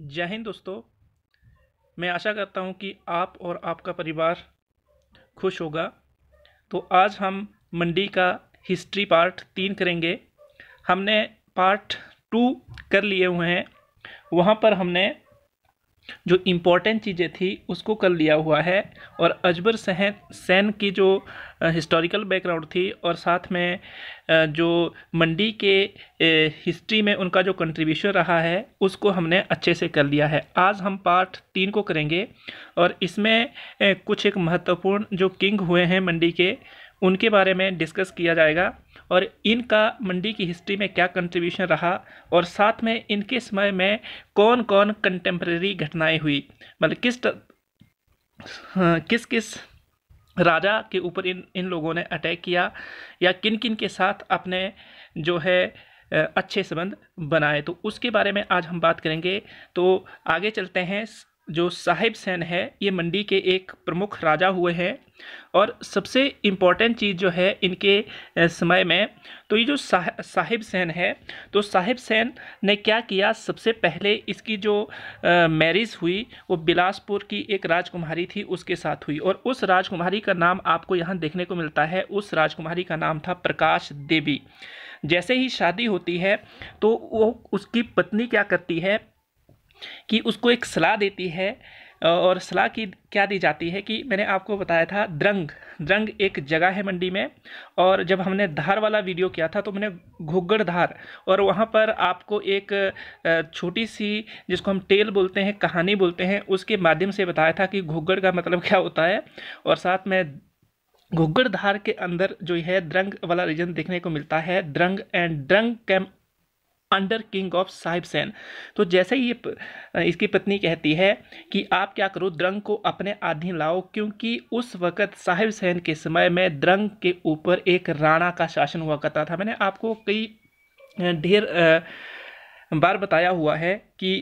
जय हिंद दोस्तों मैं आशा करता हूँ कि आप और आपका परिवार खुश होगा तो आज हम मंडी का हिस्ट्री पार्ट तीन करेंगे हमने पार्ट टू कर लिए हुए हैं वहाँ पर हमने जो इम्पोर्टेंट चीज़ें थी उसको कर लिया हुआ है और अजबर सहन सैन की जो हिस्टोरिकल बैकग्राउंड थी और साथ में जो मंडी के हिस्ट्री में उनका जो कंट्रीब्यूशन रहा है उसको हमने अच्छे से कर लिया है आज हम पार्ट तीन को करेंगे और इसमें कुछ एक महत्वपूर्ण जो किंग हुए हैं मंडी के उनके बारे में डिस्कस किया जाएगा और इनका मंडी की हिस्ट्री में क्या कंट्रीब्यूशन रहा और साथ में इनके समय में कौन कौन कंटेम्प्रेरी घटनाएं हुई मतलब किस त, हाँ, किस किस राजा के ऊपर इन इन लोगों ने अटैक किया या किन किन के साथ अपने जो है अच्छे संबंध बनाए तो उसके बारे में आज हम बात करेंगे तो आगे चलते हैं जो साहिब सैन है ये मंडी के एक प्रमुख राजा हुए हैं और सबसे इम्पॉर्टेंट चीज़ जो है इनके समय में तो ये जो साहे साहिब सैन है तो साहिब सैन ने क्या किया सबसे पहले इसकी जो मैरिज हुई वो बिलासपुर की एक राजकुमारी थी उसके साथ हुई और उस राजकुमारी का नाम आपको यहाँ देखने को मिलता है उस राजकुमारी का नाम था प्रकाश देवी जैसे ही शादी होती है तो वो उसकी पत्नी क्या करती है कि उसको एक सलाह देती है और सलाह की क्या दी जाती है कि मैंने आपको बताया था द्रंग द्रंग एक जगह है मंडी में और जब हमने धार वाला वीडियो किया था तो मैंने घुग्गड़ धार और वहाँ पर आपको एक छोटी सी जिसको हम टेल बोलते हैं कहानी बोलते हैं उसके माध्यम से बताया था कि घुग्गड़ का मतलब क्या होता है और साथ में घुग्गड़ धार के अंदर जो है द्रंग वाला रीजन देखने को मिलता है Drang and Drang came under king of Sahib Sen तो जैसे ही इसकी पत्नी कहती है कि आप क्या करो द्रंग को अपने अधीन लाओ क्योंकि उस वक़्त साहिब सैन के समय में द्रंग के ऊपर एक राणा का शासन हुआ करता था मैंने आपको कई ढेर बार बताया हुआ है कि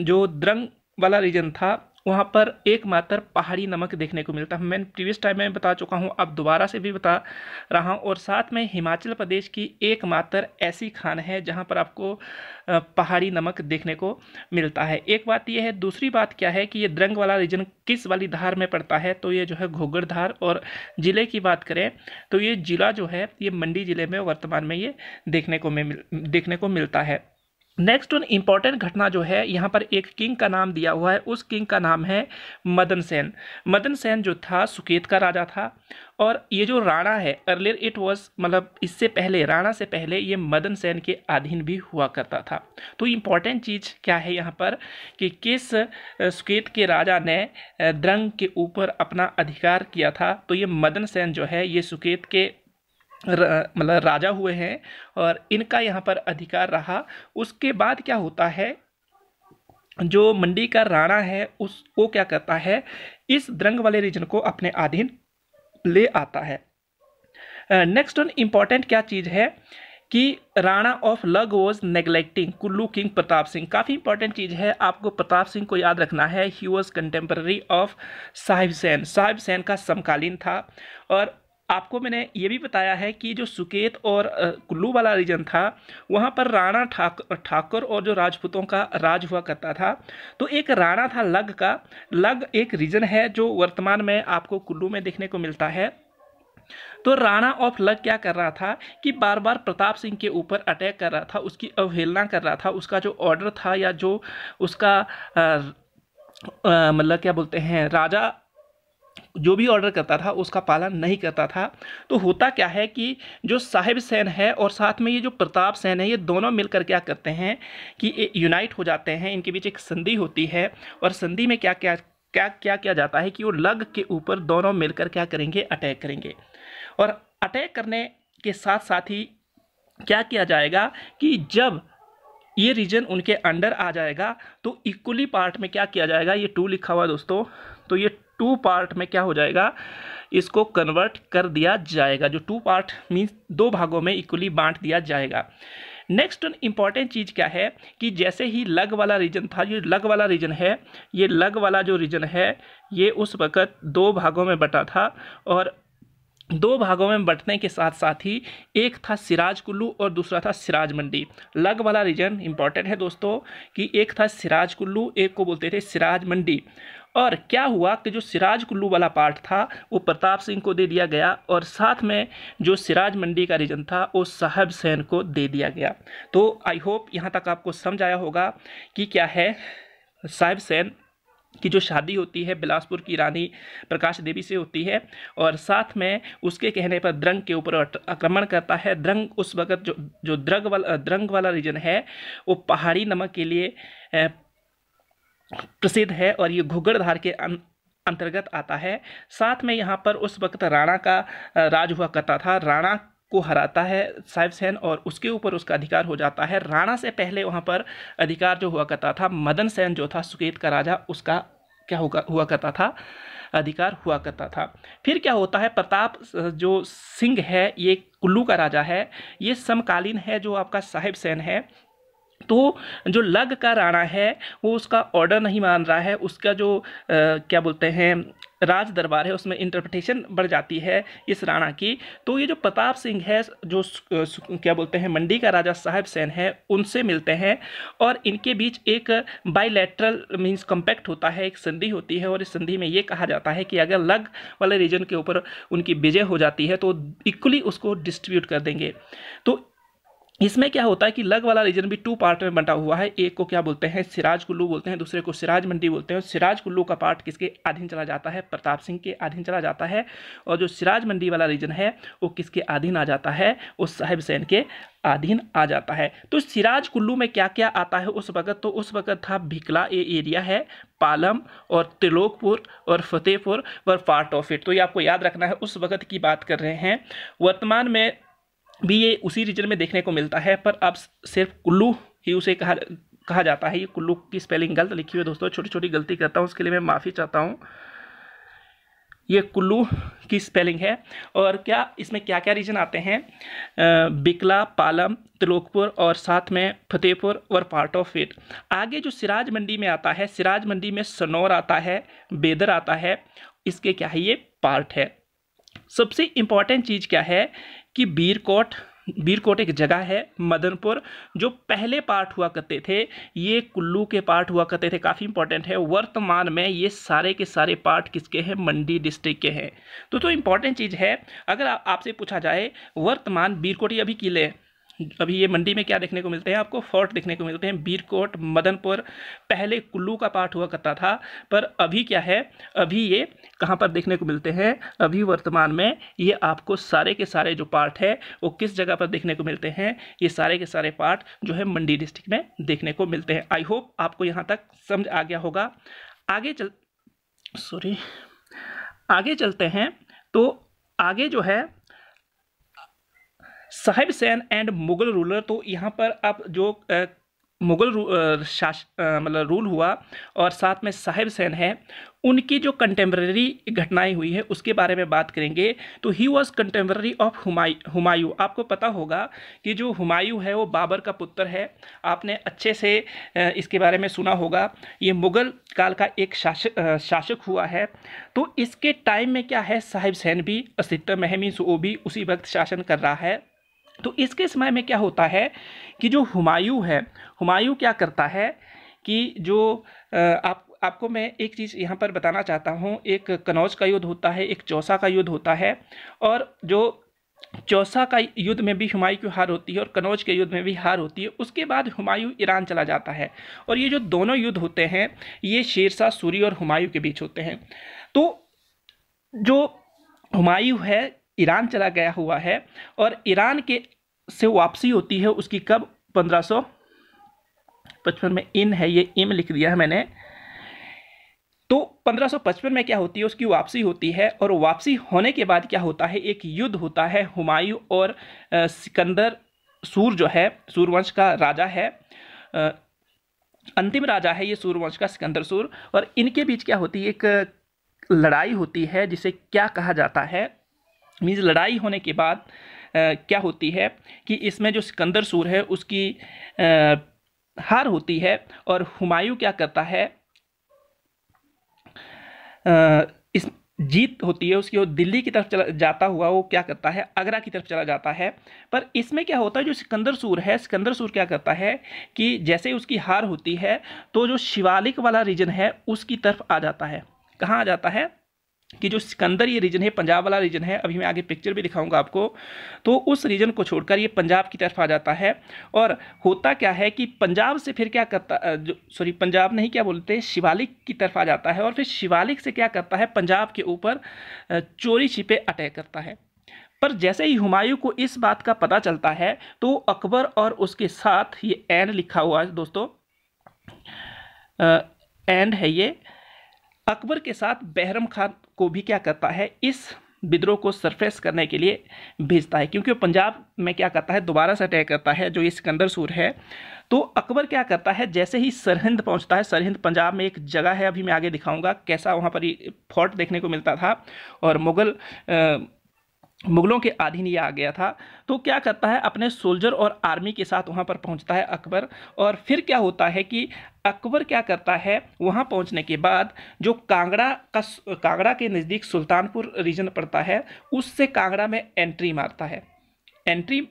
जो द्रंग वाला रीजन था वहाँ पर एकमात्र पहाड़ी नमक देखने को मिलता है मैं प्रीवियस टाइम में बता चुका हूँ अब दोबारा से भी बता रहा हूँ और साथ में हिमाचल प्रदेश की एकमात्र ऐसी खान है जहाँ पर आपको पहाड़ी नमक देखने को मिलता है एक बात यह है दूसरी बात क्या है कि ये द्रंग वाला रीजन किस वाली धार में पड़ता है तो ये जो है घोघर धार और ज़िले की बात करें तो ये ज़िला जो है ये मंडी ज़िले में वर्तमान में ये देखने को मिल देखने को मिलता है नेक्स्ट वन इम्पॉर्टेंट घटना जो है यहाँ पर एक किंग का नाम दिया हुआ है उस किंग का नाम है मदन सेन मदन सेन जो था सुकेत का राजा था और ये जो राणा है अर्लियर इट वॉज मतलब इससे पहले राणा से पहले ये मदन सेन के अधीन भी हुआ करता था तो इम्पॉर्टेंट चीज़ क्या है यहाँ पर कि किस सुकेत के राजा ने द्रंग के ऊपर अपना अधिकार किया था तो ये मदन सेन जो है ये सुकेत के मतलब राजा हुए हैं और इनका यहाँ पर अधिकार रहा उसके बाद क्या होता है जो मंडी का राणा है उसको क्या करता है इस द्रंग वाले रीजन को अपने अधीन ले आता है नेक्स्ट वन इम्पॉर्टेंट क्या चीज़ है कि Rana of Lag was neglecting Kullu king Pratap Singh काफ़ी इंपॉर्टेंट चीज़ है आपको प्रताप सिंह को याद रखना है he was contemporary of Sahib Sen Sahib Sen का समकालीन था और आपको मैंने ये भी बताया है कि जो सुकेत और कुल्लू वाला रीजन था वहाँ पर राणा ठाक ठाकुर और जो राजपूतों का राज हुआ करता था तो एक राणा था लग का लग एक रीजन है जो वर्तमान में आपको कुल्लू में देखने को मिलता है तो राणा ऑफ लग क्या कर रहा था कि बार बार प्रताप सिंह के ऊपर अटैक कर रहा था उसकी अवहेलना कर रहा था उसका जो ऑर्डर था या जो उसका मतलब क्या बोलते हैं राजा जो भी ऑर्डर करता था उसका पालन नहीं करता था तो होता क्या है कि जो साहिब सेन है और साथ में ये जो प्रताप सेन है ये दोनों मिलकर क्या करते हैं कि यूनाइट हो जाते हैं इनके बीच एक संधि होती है और संधि में क्या क्या क्या क्या किया जाता है कि वो लग के ऊपर दोनों मिलकर क्या करेंगे अटैक करेंगे और अटैक करने के साथ साथ ही क्या किया जाएगा कि जब ये रीजन उनके अंडर आ जाएगा तो इक्वली पार्ट में क्या किया जाएगा ये टू लिखा हुआ दोस्तों तो ये टू पार्ट में क्या हो जाएगा इसको कन्वर्ट कर दिया जाएगा जो टू पार्ट मीन्स दो भागों में इक्वली बांट दिया जाएगा नेक्स्ट इंपॉर्टेंट चीज़ क्या है कि जैसे ही लग वाला रीजन था ये लग वाला रीजन है ये लग वाला जो रीजन है ये उस वक़्त दो भागों में बटा था और दो भागों में बटने के साथ साथ ही एक था सिराज कुल्लू और दूसरा था सिराज मंडी लग वाला रीजन इंपॉर्टेंट है दोस्तों कि एक था सिराज कुल्लू एक को बोलते थे सिराज मंडी और क्या हुआ कि जो सिराज कुल्लू वाला पार्ट था वो प्रताप सिंह को दे दिया गया और साथ में जो सिराज मंडी का रीजन था वो साहब सैन को दे दिया गया तो आई होप यहाँ तक आपको समझ आया होगा कि क्या है साहब सैन की जो शादी होती है बिलासपुर की रानी प्रकाश देवी से होती है और साथ में उसके कहने पर द्रंग के ऊपर आक्रमण करता है द्रंग उस वक़्त जो जो द्रग वाला द्रंग वाला रीजन है वो पहाड़ी नमक के लिए प्रसिद्ध है और ये घुगड़धार के अं-, अंतर्गत आता है साथ में यहाँ पर उस वक्त राणा का राज हुआ करता था राणा को हराता है साहिबसेन और उसके ऊपर उसका अधिकार हो जाता है राणा से पहले वहाँ पर अधिकार जो हुआ करता था मदन सेन जो था सुकेत का राजा उसका क्या होगा हुआ करता था अधिकार हुआ करता था फिर क्या होता है प्रताप जो सिंह है ये कुल्लू का राजा है ये समकालीन है जो आपका साहिब सेन है तो जो लग का राणा है वो उसका ऑर्डर नहीं मान रहा है उसका जो आ, क्या बोलते हैं राज दरबार है उसमें इंटरप्रिटेशन बढ़ जाती है इस राणा की तो ये जो प्रताप सिंह है जो क्या बोलते हैं मंडी का राजा साहब सेन है उनसे मिलते हैं और इनके बीच एक बाइलेटरल मींस कम्पैक्ट होता है एक संधि होती है और इस संधि में ये कहा जाता है कि अगर लग वाले रीजन के ऊपर उनकी विजय हो जाती है तो इक्वली उसको डिस्ट्रीब्यूट कर देंगे तो इसमें क्या होता है कि लग वाला रीजन भी टू पार्ट में बंटा हुआ है एक को क्या बोलते हैं सिराज कुल्लू बोलते हैं दूसरे को सिराज मंडी बोलते हैं सिराज कुल्लू का पार्ट किसके अधीन चला जाता है प्रताप सिंह के अधीन चला जाता है और जो सिराज मंडी वाला रीजन है वो किसके अधीन आ जाता है वो साहिब सैन के अधीन आ जाता है तो सिराज कुल्लू में क्या क्या आता है उस वक़्त तो उस वक़्त था भिकला ये एरिया है पालम और त्रिलोकपुर और फतेहपुर और पार्ट ऑफ इट तो ये आपको याद रखना है उस वक़्त की बात कर रहे हैं वर्तमान में भी ये उसी रीजन में देखने को मिलता है पर अब सिर्फ कुल्लू ही उसे कहा कहा जाता है ये कुल्लू की स्पेलिंग गलत लिखी हुई है दोस्तों छोटी छोटी गलती करता हूँ उसके लिए मैं माफ़ी चाहता हूँ ये कुल्लू की स्पेलिंग है और क्या इसमें क्या क्या रीजन आते हैं बिकला पालम तिलोकपुर और साथ में फतेहपुर और पार्ट ऑफ इट आगे जो सिराज मंडी में आता है सिराज मंडी में सनौर आता है बेदर आता है इसके क्या है ये पार्ट है सबसे इम्पॉर्टेंट चीज़ क्या है कि बीरकोट बीरकोट एक जगह है मदनपुर जो पहले पार्ट हुआ करते थे ये कुल्लू के पार्ट हुआ करते थे काफ़ी इंपॉर्टेंट है वर्तमान में ये सारे के सारे पार्ट किसके हैं मंडी डिस्ट्रिक्ट के हैं तो तो इम्पॉर्टेंट चीज़ है अगर आपसे पूछा जाए वर्तमान बीरकोट ये अभी किले हैं अभी ये मंडी में क्या देखने को मिलते हैं आपको फोर्ट देखने को मिलते हैं बीरकोट मदनपुर पहले कुल्लू का पार्ट हुआ करता था पर अभी क्या है अभी ये कहाँ पर देखने को मिलते हैं अभी वर्तमान में ये आपको सारे के सारे जो पार्ट है वो किस जगह पर देखने को मिलते हैं ये सारे के सारे पार्ट जो है मंडी डिस्ट्रिक्ट में देखने को मिलते हैं आई होप आपको यहाँ तक समझ आ गया होगा आगे चल सॉरी आगे चलते हैं तो आगे जो है साहिब सैन एंड मुगल रूलर तो यहाँ पर आप जो मुगल रू, शास मतलब रूल हुआ और साथ में साहिब सैन है उनकी जो कंटेम्प्रेरी घटनाएं हुई है उसके बारे में बात करेंगे तो he was contemporary of Humayun आपको पता होगा कि जो हुमायूं है वो बाबर का पुत्र है आपने अच्छे से इसके बारे में सुना होगा ये मुग़ल काल का एक शासक शासक हुआ है तो इसके टाइम में क्या है साहिब सैन भी अस्तित्व महमी सो भी उसी वक्त शासन कर रहा है तो इसके समय में क्या होता है कि जो हुमायूं है हुमायूं क्या करता है कि जो आप आपको मैं एक चीज़ यहाँ पर बताना चाहता हूँ एक कनौज का युद्ध होता है एक चौसा का युद्ध होता है और जो चौसा का युद्ध में भी हुमायूं की हार होती है और कनौज के युद्ध में भी हार होती है उसके बाद हुमायूं ईरान चला जाता है और ये जो दोनों युद्ध होते हैं ये शेरशाह सूरी और हुमायूं के बीच होते हैं तो जो हुमायूं है ईरान चला गया हुआ है और ईरान के से वापसी होती है उसकी कब पंद्रह पचपन में इन है ये इम लिख दिया है मैंने तो 1555 में क्या होती है उसकी वापसी होती है और वापसी होने के बाद क्या होता है एक युद्ध होता है हुमायूं और सिकंदर सूर जो है सूरवंश का राजा है अंतिम राजा है ये सूरवंश का सिकंदर सूर और इनके बीच क्या होती है एक लड़ाई होती है जिसे क्या कहा जाता है मीन्स लड़ाई होने के बाद आ, क्या होती है कि इसमें जो सिकंदर सूर है उसकी आ, हार होती है और हुमायूं क्या करता है आ, इस जीत होती है उसकी वो दिल्ली की तरफ चला जाता हुआ वो क्या करता है आगरा की तरफ चला जाता है पर इसमें क्या होता है जो सिकंदर सूर है सिकंदर सूर क्या करता है कि जैसे उसकी हार होती है तो जो शिवालिक वाला रीजन है उसकी तरफ आ जाता है कहाँ आ जाता है कि जो सिकंदर ये रीजन है पंजाब वाला रीजन है अभी मैं आगे पिक्चर भी दिखाऊंगा आपको तो उस रीजन को छोड़कर ये पंजाब की तरफ आ जाता है और होता क्या है कि पंजाब से फिर क्या करता जो सॉरी पंजाब नहीं क्या बोलते शिवालिक की तरफ आ जाता है और फिर शिवालिक से क्या करता है पंजाब के ऊपर चोरी छिपे अटैक करता है पर जैसे ही हुमायूं को इस बात का पता चलता है तो अकबर और उसके साथ ये एंड लिखा हुआ है दोस्तों एंड है ये अकबर के साथ बहरम खान को भी क्या करता है इस विद्रोह को सरफेस करने के लिए भेजता है क्योंकि पंजाब में क्या करता है दोबारा से अटैक करता है जो ये सिकंदर सूर है तो अकबर क्या करता है जैसे ही सरहिंद पहुंचता है सरहिंद पंजाब में एक जगह है अभी मैं आगे दिखाऊंगा कैसा वहाँ पर फोर्ट देखने को मिलता था और मुग़ल मुगलों के अधीन ये आ गया था तो क्या करता है अपने सोल्जर और आर्मी के साथ वहाँ पर पहुँचता है अकबर और फिर क्या होता है कि अकबर क्या करता है वहाँ पहुँचने के बाद जो कांगड़ा का कांगड़ा के नज़दीक सुल्तानपुर रीजन पड़ता है उससे कांगड़ा में एंट्री मारता है एंट्री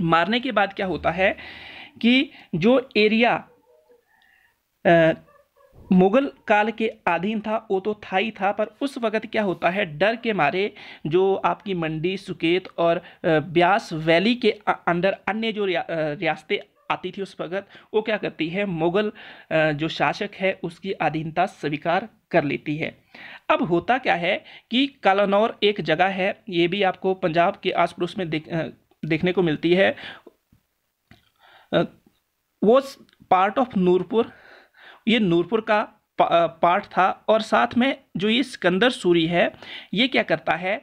मारने के बाद क्या होता है कि जो एरिया मुगल काल के अधीन था वो तो था ही था पर उस वक़्त क्या होता है डर के मारे जो आपकी मंडी सुकेत और ब्यास वैली के अंदर अन्य जो रियासतें आती थी उस वक़्त वो क्या करती है मुग़ल जो शासक है उसकी अधीनता स्वीकार कर लेती है अब होता क्या है कि कालानौर एक जगह है ये भी आपको पंजाब के आस पड़ोस में देख देखने को मिलती है वो पार्ट ऑफ नूरपुर ये नूरपुर का पार्ट था और साथ में जो ये सिकंदर सूरी है ये क्या करता है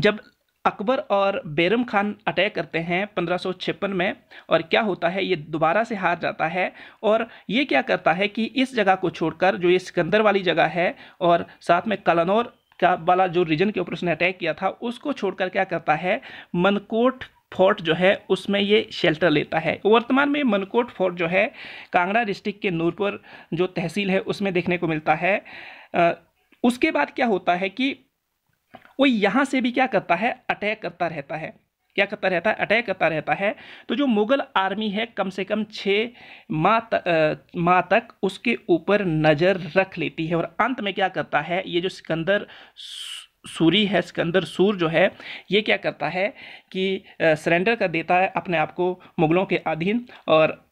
जब अकबर और बैरम खान अटैक करते हैं पंद्रह में और क्या होता है ये दोबारा से हार जाता है और ये क्या करता है कि इस जगह को छोड़कर जो ये सिकंदर वाली जगह है और साथ में कलनौर का वाला जो रीजन के ऊपर उसने अटैक किया था उसको छोड़कर क्या करता है मनकोट फोर्ट जो है उसमें ये शेल्टर लेता है वर्तमान में मनकोट फोर्ट जो है कांगड़ा डिस्ट्रिक्ट के नूरपुर जो तहसील है उसमें देखने को मिलता है उसके बाद क्या होता है कि वो यहाँ से भी क्या करता है अटैक करता रहता है क्या करता रहता है अटैक करता रहता है तो जो मुग़ल आर्मी है कम से कम छः माह त माह तक उसके ऊपर नज़र रख लेती है और अंत में क्या करता है ये जो सिकंदर सूरी है सिकंदर सूर जो है ये क्या करता है कि सरेंडर कर देता है अपने आप को मुग़लों के अधीन और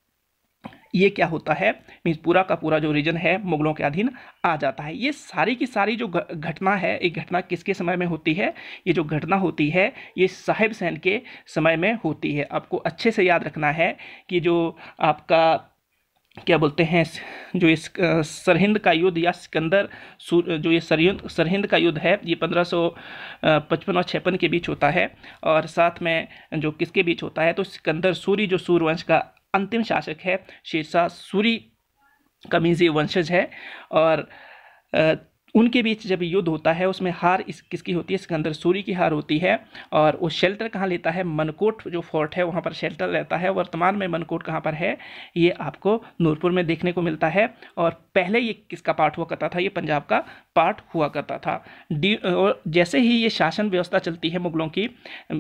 ये क्या होता है मीन्स पूरा का पूरा जो रीजन है मुगलों के अधीन आ जाता है ये सारी की सारी जो घटना है एक घटना किसके समय में होती है ये जो घटना होती है ये साहिब सैन के समय में होती है आपको अच्छे से याद रखना है कि जो आपका क्या बोलते हैं जो इस सरहिंद का युद्ध या सिकंदर जो ये सरहिंद सरहिंद का युद्ध है ये पंद्रह सौ पचपन और छप्पन के बीच होता है और साथ में जो किसके बीच होता है तो सिकंदर सूरी जो सूर्यवंश का अंतिम शासक है शेरशाह सूरी कमीज़ी वंशज है और उनके बीच जब युद्ध होता है उसमें हार इस किसकी होती है सिकंदर सूरी की हार होती है और वो शेल्टर कहाँ लेता है मनकोट जो फोर्ट है वहाँ पर शेल्टर रहता है वर्तमान में मनकोट कहाँ पर है ये आपको नूरपुर में देखने को मिलता है और पहले ये किसका पार्ट हुआ करता था ये पंजाब का पार्ट हुआ करता था डी और जैसे ही ये शासन व्यवस्था चलती है मुगलों की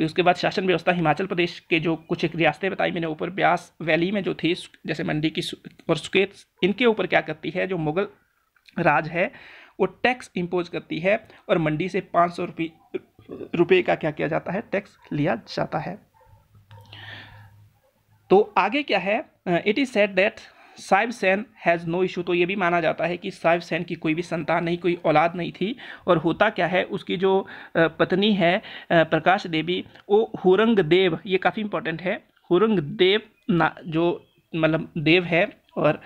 उसके बाद शासन व्यवस्था हिमाचल प्रदेश के जो कुछ रियासतें बताई मैंने ऊपर ब्यास वैली में जो थी जैसे मंडी की और सुकेत इनके ऊपर क्या करती है जो मुगल राज है वो टैक्स इम्पोज करती है और मंडी से पाँच सौ रुपये का क्या किया जाता है टैक्स लिया जाता है तो आगे क्या है it is said that Sahib Sen has no issue तो ये भी माना जाता है कि साइब सैन की कोई भी संतान नहीं कोई औलाद नहीं थी और होता क्या है उसकी जो पत्नी है प्रकाश देवी वो हुरंग देव ये काफ़ी इंपॉर्टेंट है हुरंग देव ना जो मतलब देव है और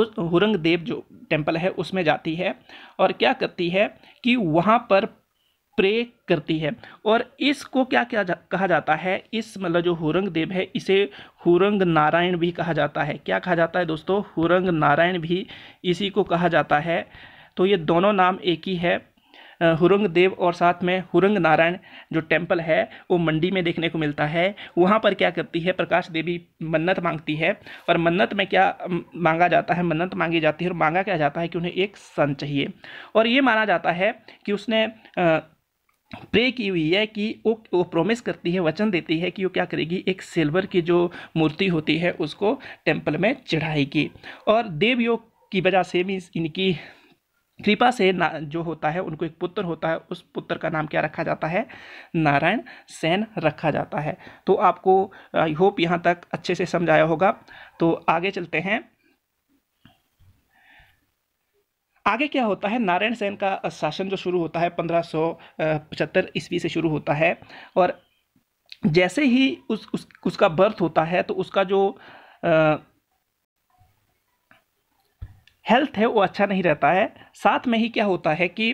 उस हुरंग देव जो टेम्पल है उसमें जाती है और क्या करती है कि वहाँ पर प्रे करती है और इसको क्या क्या जा, कहा जाता है इस मतलब जो हुरंग देव है इसे हुरंग नारायण भी कहा जाता है क्या कहा जाता है दोस्तों हुरंग नारायण भी इसी को कहा जाता है तो ये दोनों नाम एक ही है हुरंग देव और साथ में हुरंग नारायण जो टेम्पल है वो मंडी में देखने को मिलता है वहाँ पर क्या करती है प्रकाश देवी मन्नत मांगती है और मन्नत में क्या मांगा जाता है मन्नत मांगी जाती है और मांगा क्या जाता है कि उन्हें एक सन चाहिए और ये माना जाता है कि उसने प्रे की हुई है कि वो वो प्रोमिस करती है वचन देती है कि वो क्या करेगी एक सिल्वर की जो मूर्ति होती है उसको टेम्पल में चढ़ाएगी और देवयोग की वजह से भी इनकी कृपा से ना जो होता है उनको एक पुत्र होता है उस पुत्र का नाम क्या रखा जाता है नारायण सेन रखा जाता है तो आपको आई होप यहाँ तक अच्छे से समझाया होगा तो आगे चलते हैं आगे क्या होता है नारायण सेन का शासन जो शुरू होता है पंद्रह सौ पचहत्तर ईस्वी से शुरू होता है और जैसे ही उस, उस उसका बर्थ होता है तो उसका जो आ, हेल्थ है वो अच्छा नहीं रहता है साथ में ही क्या होता है कि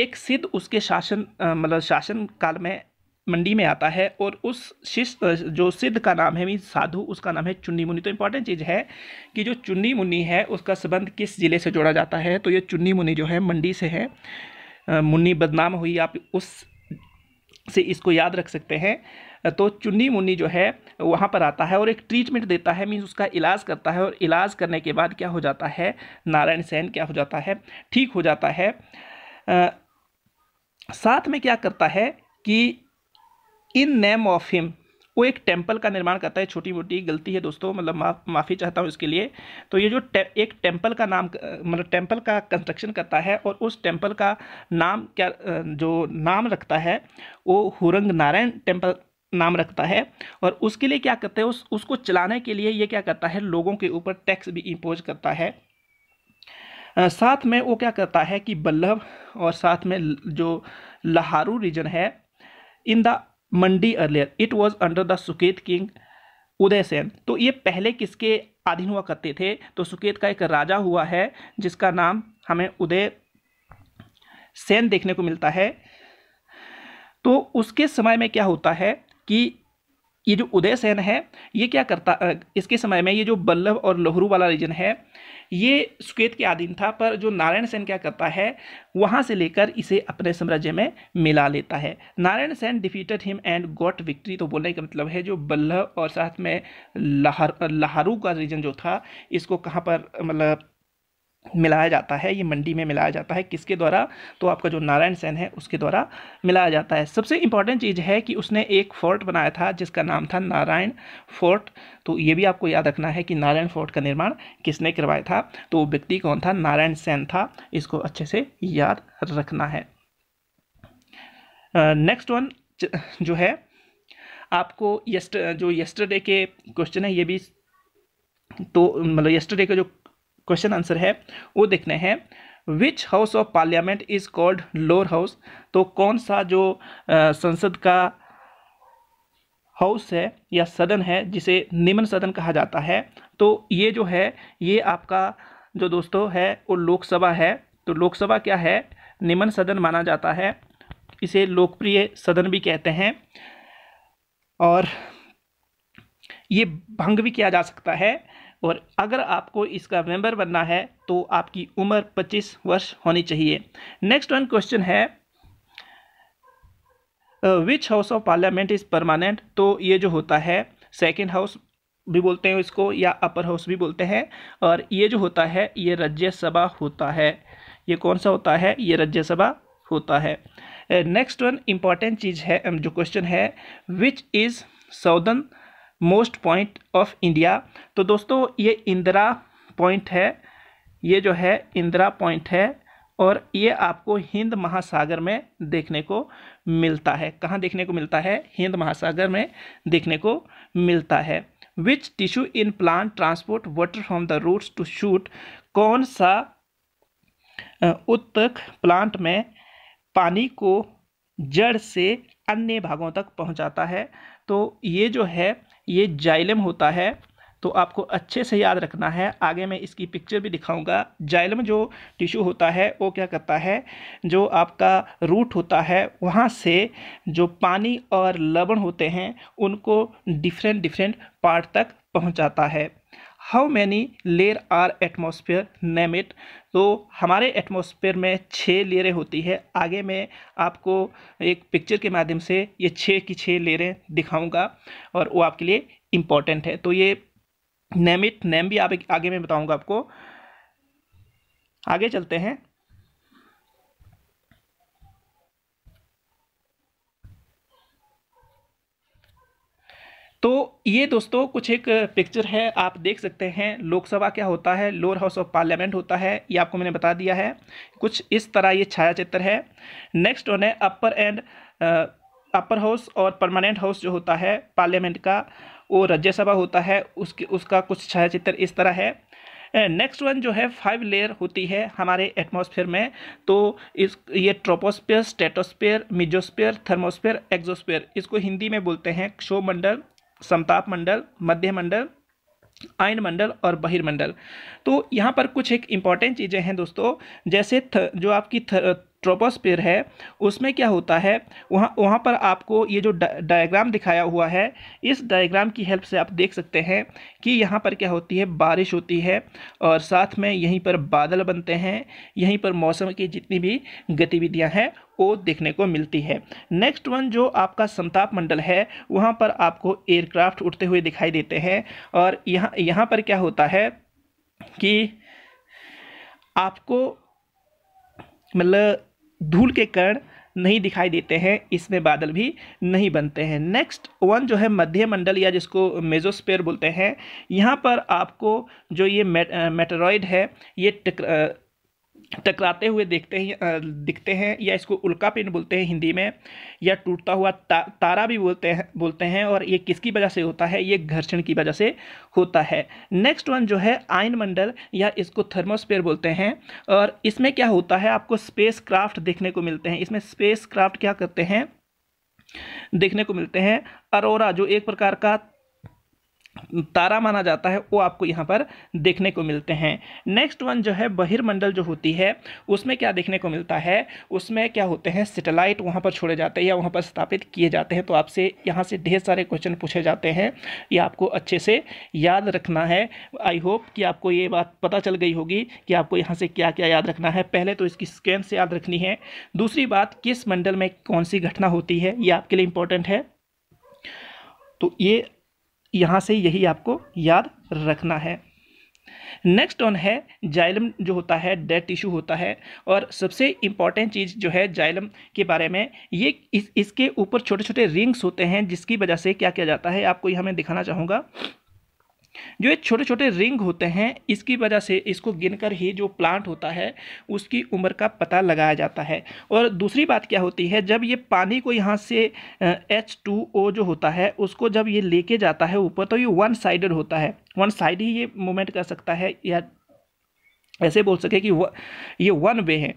एक सिद्ध उसके शासन मतलब शासन काल में मंडी में आता है और उस शिष्य जो सिद्ध का नाम है मीन साधु उसका नाम है चुन्नी मुनि तो इम्पॉर्टेंट चीज़ है कि जो चुन्नी मुनि है उसका संबंध किस ज़िले से जोड़ा जाता है तो ये चुन्नी मुनि जो है मंडी से है मुन्नी बदनाम हुई आप उस से इसको याद रख सकते हैं तो चुन्नी मुन्नी जो है वहाँ पर आता है और एक ट्रीटमेंट देता है मीन्स उसका इलाज करता है और इलाज करने के बाद क्या हो जाता है नारायण सेन क्या हो जाता है ठीक हो जाता है आ, साथ में क्या करता है कि इन नेम ऑफ हिम वो एक टेम्पल का निर्माण करता है छोटी मोटी गलती है दोस्तों मतलब माफ माफ़ी चाहता हूँ इसके लिए तो ये जो टे, एक टेम्पल का नाम मतलब टेम्पल का कंस्ट्रक्शन करता है और उस टेम्पल का नाम क्या जो नाम रखता है वो हुरंग नारायण टेम्पल नाम रखता है और उसके लिए क्या करते हैं उस उसको चलाने के लिए ये क्या करता है लोगों के ऊपर टैक्स भी इम्पोज करता है साथ में वो क्या करता है कि बल्लभ और साथ में जो लहारू रीजन है in the Mandi earlier it was under the Suket king Udaysen तो ये पहले किसके अधीन हुआ करते थे तो सुकेत का एक राजा हुआ है जिसका नाम हमें उदय सेन देखने को मिलता है तो उसके समय में क्या होता है कि ये जो उदय सेन है ये क्या करता इसके समय में ये जो बल्लभ और लहरू वाला रीजन है ये सुकेत के अधीन था पर जो नारायण सेन क्या करता है वहाँ से लेकर इसे अपने साम्राज्य में मिला लेता है Narayan Sen defeated him and got victory तो बोलने का मतलब है जो बल्लभ और साथ में लहर लहारू का रीजन जो था इसको कहाँ पर मतलब मिलाया जाता है ये मंडी में मिलाया जाता है किसके द्वारा तो आपका जो नारायण सेन है उसके द्वारा मिलाया जाता है सबसे इम्पॉर्टेंट चीज़ है कि उसने एक फोर्ट बनाया था जिसका नाम था नारायण फोर्ट तो ये भी आपको याद रखना है कि नारायण फोर्ट का निर्माण किसने करवाया था तो वो व्यक्ति कौन था नारायण सेन था इसको अच्छे से याद रखना है नेक्स्ट uh, वन जो है आपको यस्ट जो यस्टरडे के क्वेश्चन है ये भी तो मतलब यस्टरडे का जो क्वेश्चन आंसर है वो देखने हैं which house of parliament is called lower house तो कौन सा जो आ, संसद का हाउस है या सदन है जिसे निम्न सदन कहा जाता है तो ये जो है ये आपका जो दोस्तों है वो लोकसभा है तो लोकसभा क्या है निम्न सदन माना जाता है इसे लोकप्रिय सदन भी कहते हैं और ये भंग भी किया जा सकता है और अगर आपको इसका मेंबर बनना है तो आपकी उम्र 25 वर्ष होनी चाहिए नेक्स्ट वन क्वेश्चन है which house of parliament is permanent तो ये जो होता है सेकेंड हाउस भी बोलते हैं इसको या अपर हाउस भी बोलते हैं और ये जो होता है ये राज्यसभा होता है ये कौन सा होता है ये राज्यसभा होता है नेक्स्ट वन इम्पॉर्टेंट चीज़ है जो क्वेश्चन है which is southern most point of India तो दोस्तों ये इंदिरा पॉइंट है ये जो है इंदिरा पॉइंट है और ये आपको हिंद महासागर में देखने को मिलता है कहाँ देखने को मिलता है हिंद महासागर में देखने को मिलता है which tissue in plant transport water from the roots to shoot कौन सा उत्तक प्लांट में पानी को जड़ से अन्य भागों तक पहुंचाता है तो ये जो है ये जाइलम होता है तो आपको अच्छे से याद रखना है आगे मैं इसकी पिक्चर भी दिखाऊंगा जाइलम जो टिश्यू होता है वो क्या करता है जो आपका रूट होता है वहाँ से जो पानी और लवण होते हैं उनको डिफरेंट डिफरेंट पार्ट तक पहुँचाता है how many layer are atmosphere name it तो हमारे एटमोसफेयर में छः लेयरें होती है आगे मैं आपको एक पिक्चर के माध्यम से ये छः की छः लेयरें दिखाऊंगा और वो आपके लिए इम्पॉर्टेंट है तो ये नेम इट नेम भी आप आगे मैं बताऊंगा आपको आगे चलते हैं तो ये दोस्तों कुछ एक पिक्चर है आप देख सकते हैं लोकसभा क्या होता है लोअर हाउस ऑफ पार्लियामेंट होता है ये आपको मैंने बता दिया है कुछ इस तरह ये छाया चित्र है नेक्स्ट वन है अपर एंड अपर हाउस और परमानेंट हाउस जो होता है पार्लियामेंट का वो राज्यसभा होता है उसके उसका कुछ छायाचित्र इस तरह है नेक्स्ट uh, वन जो है फाइव लेयर होती है हमारे एटमॉस्फेयर में तो इस ये troposphere stratosphere mesosphere thermosphere exosphere इसको हिंदी में बोलते हैं क्षोमंडल समताप मंडल मध्य मंडल आयन मंडल और बहिर्मंडल तो यहाँ पर कुछ एक इम्पॉर्टेंट चीज़ें हैं दोस्तों जैसे थ, जो आपकी थ, ट्रोपोस्पेयर है उसमें क्या होता है वहाँ वहाँ पर आपको ये जो डायग्राम दिखाया हुआ है इस डायग्राम की हेल्प से आप देख सकते हैं कि यहाँ पर क्या होती है बारिश होती है और साथ में यहीं पर बादल बनते हैं यहीं पर मौसम की जितनी भी गतिविधियाँ हैं आपको देखने को मिलती है नेक्स्ट वन जो आपका संताप मंडल है वहाँ पर आपको एयरक्राफ्ट उठते हुए दिखाई देते हैं और यहाँ यहाँ पर क्या होता है कि आपको मतलब धूल के कण नहीं दिखाई देते हैं इसमें बादल भी नहीं बनते हैं नेक्स्ट वन जो है मध्य मंडल या जिसको मेजोस्पेयर बोलते हैं यहाँ पर आपको जो ये मेटरॉयड है ये टकराते हुए देखते ही दिखते हैं या इसको उल्का पिंड बोलते हैं हिंदी में या टूटता हुआ ता, तारा भी बोलते हैं बोलते हैं और ये किसकी वजह से होता है ये घर्षण की वजह से होता है नेक्स्ट वन जो है आयन मंडल या इसको थर्मोस्पेयर बोलते हैं और इसमें क्या होता है आपको स्पेस क्राफ्ट देखने को मिलते हैं इसमें स्पेस क्राफ्ट क्या करते हैं देखने को मिलते हैं अरोरा जो एक प्रकार का तारा माना जाता है वो आपको यहाँ पर देखने को मिलते हैं नेक्स्ट वन जो है बहिर्मंडल जो होती है उसमें क्या देखने को मिलता है उसमें क्या होते हैं सेटेलाइट वहाँ पर छोड़े जाते हैं या वहाँ पर स्थापित किए जाते हैं तो आपसे यहाँ से ढेर सारे क्वेश्चन पूछे जाते हैं ये आपको अच्छे से याद रखना है आई होप कि आपको ये बात पता चल गई होगी कि आपको यहाँ से क्या क्या याद रखना है पहले तो इसकी स्कैन से याद रखनी है दूसरी बात किस मंडल में कौन सी घटना होती है ये आपके लिए इम्पोर्टेंट है तो ये यहाँ से यही आपको याद रखना है नेक्स्ट ऑन है जाइलम जो होता है डेड टिश्यू होता है और सबसे इम्पॉर्टेंट चीज़ जो है जाइलम के बारे में ये इस इसके ऊपर छोटे छोटे रिंग्स होते हैं जिसकी वजह से क्या किया जाता है आपको यहाँ मैं दिखाना चाहूँगा जो ये छोटे छोटे रिंग होते हैं इसकी वजह से इसको गिनकर ही जो प्लांट होता है उसकी उम्र का पता लगाया जाता है और दूसरी बात क्या होती है जब ये पानी को यहाँ से एच टू ओ जो होता है उसको जब ये लेके जाता है ऊपर तो ये वन साइडेड होता है वन साइड ही ये मूवमेंट कर सकता है या ऐसे बोल सके कि ये वन वे है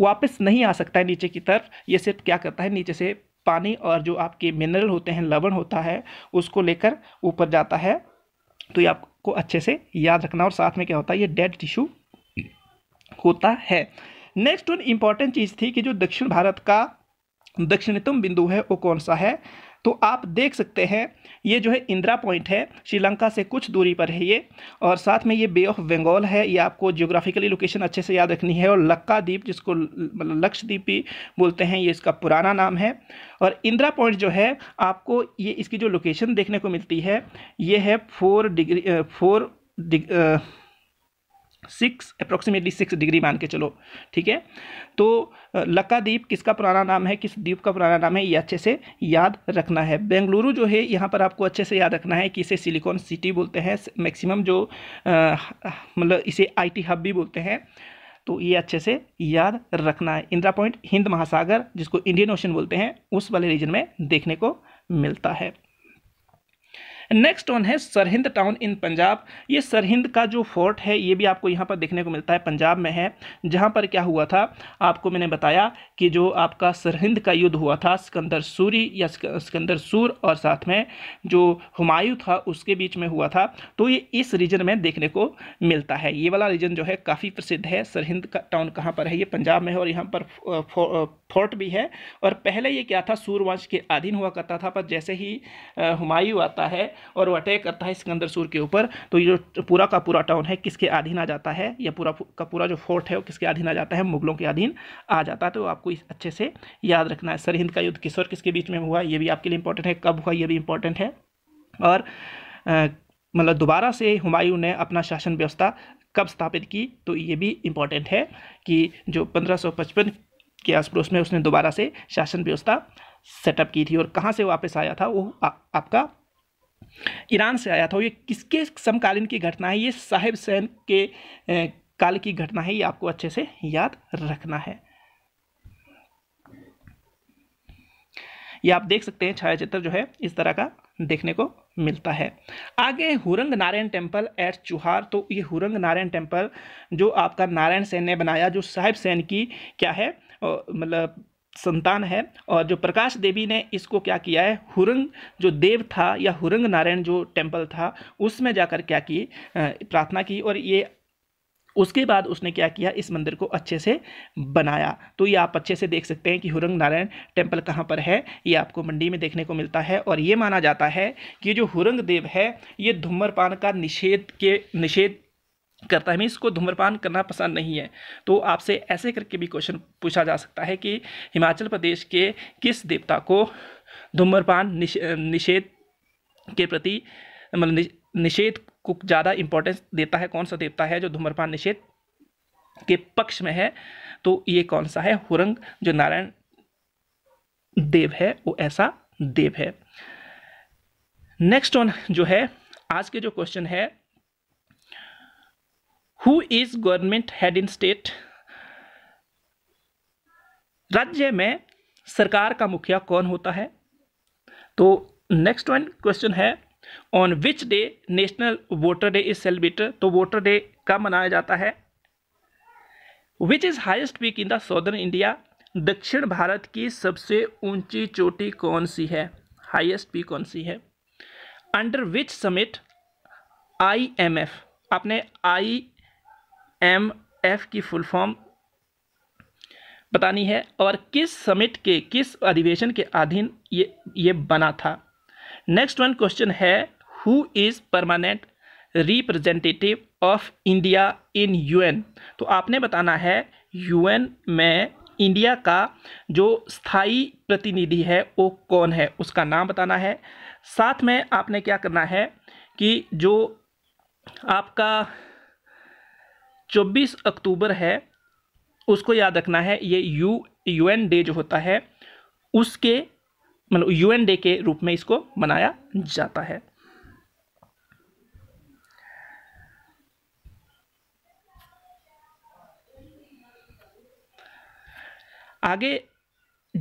वापस नहीं आ सकता है नीचे की तरफ ये सिर्फ क्या करता है नीचे से पानी और जो आपके मिनरल होते हैं लवण होता है उसको लेकर ऊपर जाता है तो ये आपको अच्छे से याद रखना और साथ में क्या होता है ये डेड टिश्यू होता है नेक्स्ट वन इंपॉर्टेंट चीज़ थी कि जो दक्षिण भारत का दक्षिणतम बिंदु है वो कौन सा है तो आप देख सकते हैं ये जो है इंदिरा पॉइंट है श्रीलंका से कुछ दूरी पर है ये और साथ में ये बे ऑफ बंगाल है ये आपको जियोग्राफिकली लोकेशन अच्छे से याद रखनी है और लक्का द्वीप जिसको मतलब लक्षद्वीप भी बोलते हैं ये इसका पुराना नाम है और इंदिरा पॉइंट जो है आपको ये इसकी जो लोकेशन देखने को मिलती है ये है फोर डिग्री फोर डिग, सिक्स अप्रोक्सीमेटली सिक्स डिग्री मान के चलो ठीक है तो द्वीप किसका पुराना नाम है किस द्वीप का पुराना नाम है ये अच्छे से याद रखना है बेंगलुरु जो है यहाँ पर आपको अच्छे से याद रखना है कि इसे सिलिकॉन सिटी बोलते हैं मैक्सिमम जो मतलब इसे आईटी हब भी बोलते हैं तो ये अच्छे से याद रखना है इंदिरा पॉइंट हिंद महासागर जिसको इंडियन ओशन बोलते हैं उस वाले रीजन में देखने को मिलता है नेक्स्ट वन है सरहिंद टाउन इन पंजाब ये सरहिंद का जो फोर्ट है ये भी आपको यहाँ पर देखने को मिलता है पंजाब में है जहाँ पर क्या हुआ था आपको मैंने बताया कि जो आपका सरहिंद का युद्ध हुआ था सिकंदर सूरी या सिकंदर सूर और साथ में जो हुमायूं था उसके बीच में हुआ था तो ये इस रीजन में देखने को मिलता है ये वाला रीजन जो है काफ़ी प्रसिद्ध है सरहिंद का टाउन कहाँ पर है ये पंजाब में है और यहाँ पर फो, फो, थॉट भी है और पहले ये क्या था सूर्यवंश के अधीन हुआ करता था पर जैसे ही हुमायूं आता है और वो अटैक करता है सिकंदर सूर के ऊपर तो ये जो पूरा का पूरा टाउन है किसके अधीन आ जाता है या पूरा का पूरा जो फोर्ट है वो किसके अधीन आ जाता है मुगलों के अधीन आ जाता है तो आपको इस अच्छे से याद रखना है सरहिंद का युद्ध किस और किसके बीच में हुआ ये भी आपके लिए इंपॉर्टेंट है कब हुआ ये भी इंपॉर्टेंट है और मतलब दोबारा से हुमायूं ने अपना शासन व्यवस्था कब स्थापित की तो ये भी इम्पॉर्टेंट है कि जो 1555 के आस पड़ोस में उसने दोबारा से शासन व्यवस्था सेटअप की थी और कहाँ से वापस आया था वो आ, आपका ईरान से आया था ये किसके समकालीन की घटना है ये साहिब सैन के काल की घटना है ये आपको अच्छे से याद रखना है ये आप देख सकते हैं छायाचित्र जो है इस तरह का देखने को मिलता है आगे हुरंग नारायण टेम्पल एट चुहार तो ये हुरंग नारायण टेम्पल जो आपका नारायण सेन ने बनाया जो साहिब सेन की क्या है मतलब संतान है और जो प्रकाश देवी ने इसको क्या किया है हुरंग जो देव था या हुरंग नारायण जो टेम्पल था उसमें जाकर क्या की प्रार्थना की और ये उसके बाद उसने क्या किया इस मंदिर को अच्छे से बनाया तो ये आप अच्छे से देख सकते हैं कि हुरंग नारायण टेम्पल कहाँ पर है ये आपको मंडी में देखने को मिलता है और ये माना जाता है कि जो हुरंग देव है ये धूम्रपान का निषेध के निषेध करता है मीन्स को धूम्रपान करना पसंद नहीं है तो आपसे ऐसे करके भी क्वेश्चन पूछा जा सकता है कि हिमाचल प्रदेश के किस देवता को धूम्रपान निषेध के प्रति मतलब निषेध को ज़्यादा इंपॉर्टेंस देता है कौन सा देवता है जो धूम्रपान निषेध के पक्ष में है तो ये कौन सा है हुरंग जो नारायण देव है वो ऐसा देव है नेक्स्ट वन जो है आज के जो क्वेश्चन है who is government head in state राज्य में सरकार का मुखिया कौन होता है तो नेक्स्ट वन क्वेश्चन है on which day national voter day is celebrated तो वोटर डे कब मनाया जाता है which is highest peak in the southern India दक्षिण भारत की सबसे ऊंची चोटी कौन सी है हाइएस्ट पीक कौन सी है under which summit I M F आपने आई एम एफ की फुल फॉर्म बतानी है और किस समिट के किस अधिवेशन के अधीन ये ये बना था नेक्स्ट वन क्वेश्चन है who is permanent representative of India in UN तो आपने बताना है यूएन में इंडिया का जो स्थाई प्रतिनिधि है वो कौन है उसका नाम बताना है साथ में आपने क्या करना है कि जो आपका चौबीस अक्टूबर है उसको याद रखना है ये यू यूएन डे जो होता है उसके मतलब यूएन डे के रूप में इसको मनाया जाता है आगे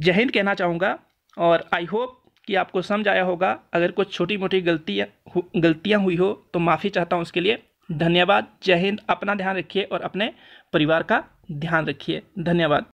जहन कहना चाहूँगा और आई होप कि आपको समझ आया होगा अगर कुछ छोटी मोटी गलतियाँ गलतियाँ हुई हो तो माफ़ी चाहता हूँ उसके लिए धन्यवाद जय हिंद अपना ध्यान रखिए और अपने परिवार का ध्यान रखिए धन्यवाद